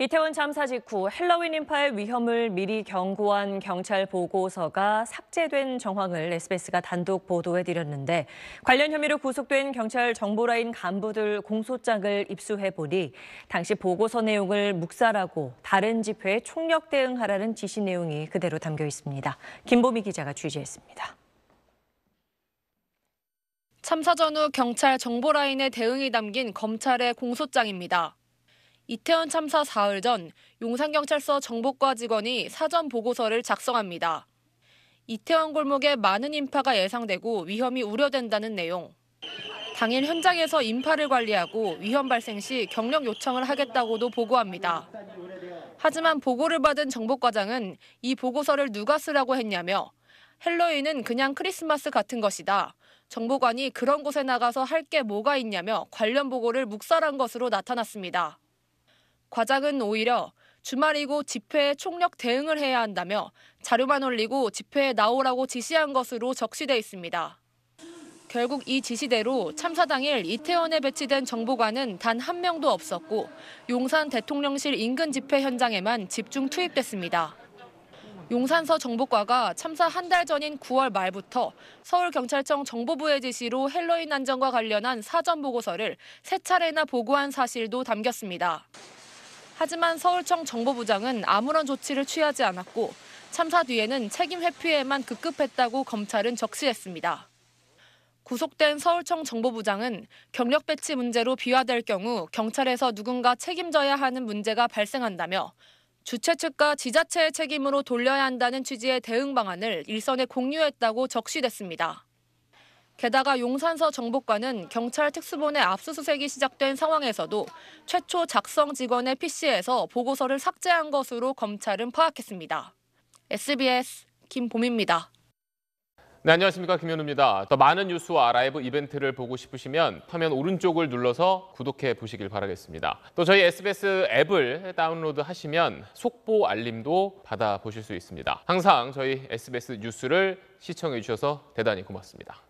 이태원 참사 직후 헬로윈 인파의 위험을 미리 경고한 경찰 보고서가 삭제된 정황을 SBS가 단독 보도해드렸는데 관련 혐의로 구속된 경찰 정보라인 간부들 공소장을 입수해보니 당시 보고서 내용을 묵살하고 다른 집회에 총력 대응하라는 지시 내용이 그대로 담겨 있습니다. 김보미 기자가 취재했습니다. 참사 전후 경찰 정보라인의 대응이 담긴 검찰의 공소장입니다. 이태원 참사 사흘 전 용산경찰서 정보과 직원이 사전 보고서를 작성합니다. 이태원 골목에 많은 인파가 예상되고 위험이 우려된다는 내용. 당일 현장에서 인파를 관리하고 위험 발생 시 경력 요청을 하겠다고도 보고합니다. 하지만 보고를 받은 정보과장은 이 보고서를 누가 쓰라고 했냐며 헬로윈은 그냥 크리스마스 같은 것이다. 정보관이 그런 곳에 나가서 할 게 뭐가 있냐며 관련 보고를 묵살한 것으로 나타났습니다. 과장은 오히려 주말이고 집회에 총력 대응을 해야 한다며 자료만 올리고 집회에 나오라고 지시한 것으로 적시돼 있습니다. 결국 이 지시대로 참사 당일 이태원에 배치된 정보관은 단 한 명도 없었고 용산 대통령실 인근 집회 현장에만 집중 투입됐습니다. 용산서 정보과가 참사 한 달 전인 9월 말부터 서울경찰청 정보부의 지시로 헬로윈 안전과 관련한 사전 보고서를 세 차례나 보고한 사실도 담겼습니다. 하지만 서울청 정보부장은 아무런 조치를 취하지 않았고 참사 뒤에는 책임 회피에만 급급했다고 검찰은 적시했습니다. 구속된 서울청 정보부장은 경력 배치 문제로 비화될 경우 경찰에서 누군가 책임져야 하는 문제가 발생한다며 주최 측과 지자체의 책임으로 돌려야 한다는 취지의 대응 방안을 일선에 공유했다고 적시됐습니다. 게다가 용산서 정보관은 경찰 특수본의 압수수색이 시작된 상황에서도 최초 작성 직원의 PC에서 보고서를 삭제한 것으로 검찰은 파악했습니다. SBS 김봄입니다. 네, 안녕하십니까. 김현우입니다. 더 많은 뉴스와 라이브 이벤트를 보고 싶으시면 화면 오른쪽을 눌러서 구독해 보시길 바라겠습니다. 또 저희 SBS 앱을 다운로드 하시면 속보 알림도 받아보실 수 있습니다. 항상 저희 SBS 뉴스를 시청해 주셔서 대단히 고맙습니다.